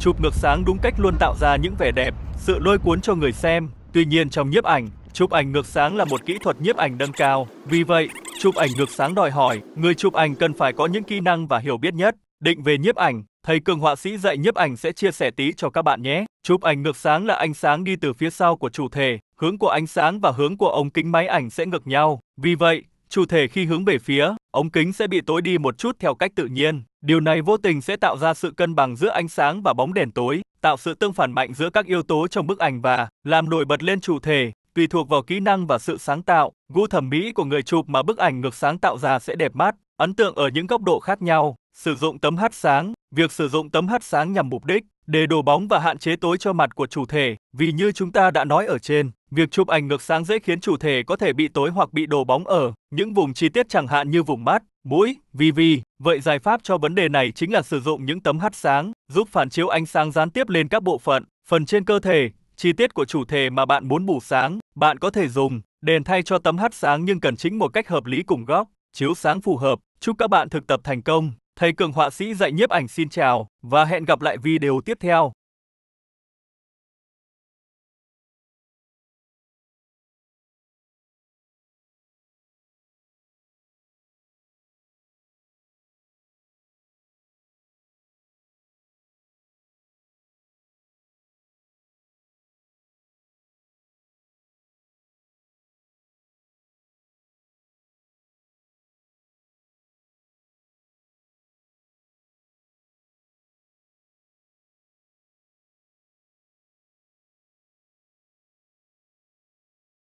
Chụp ngược sáng đúng cách luôn tạo ra những vẻ đẹp, sự lôi cuốn cho người xem. Tuy nhiên trong nhiếp ảnh, chụp ảnh ngược sáng là một kỹ thuật nhiếp ảnh nâng cao. Vì vậy, chụp ảnh ngược sáng đòi hỏi người chụp ảnh cần phải có những kỹ năng và hiểu biết nhất. Định về nhiếp ảnh, thầy Cường họa sĩ dạy nhiếp ảnh sẽ chia sẻ tí cho các bạn nhé. Chụp ảnh ngược sáng là ánh sáng đi từ phía sau của chủ thể, hướng của ánh sáng và hướng của ống kính máy ảnh sẽ ngược nhau. Vì vậy, Chủ thể khi hướng về phía, ống kính sẽ bị tối đi một chút theo cách tự nhiên. Điều này vô tình sẽ tạo ra sự cân bằng giữa ánh sáng và bóng đèn tối, tạo sự tương phản mạnh giữa các yếu tố trong bức ảnh và làm nổi bật lên chủ thể, tùy thuộc vào kỹ năng và sự sáng tạo, gu thẩm mỹ của người chụp mà bức ảnh ngược sáng tạo ra sẽ đẹp mắt, ấn tượng ở những góc độ khác nhau. Sử dụng tấm hắt sáng, việc sử dụng tấm hắt sáng nhằm mục đích để đổ bóng và hạn chế tối cho mặt của chủ thể, vì như chúng ta đã nói ở trên, việc chụp ảnh ngược sáng dễ khiến chủ thể có thể bị tối hoặc bị đổ bóng ở những vùng chi tiết chẳng hạn như vùng mắt, mũi, vi vi. Vậy giải pháp cho vấn đề này chính là sử dụng những tấm hắt sáng, giúp phản chiếu ánh sáng gián tiếp lên các bộ phận, phần trên cơ thể, chi tiết của chủ thể mà bạn muốn bù sáng, bạn có thể dùng đèn thay cho tấm hắt sáng nhưng cần chính một cách hợp lý cùng góc, chiếu sáng phù hợp. Chúc các bạn thực tập thành công! Thầy Cường Họa Sĩ dạy nhiếp ảnh xin chào và hẹn gặp lại video tiếp theo.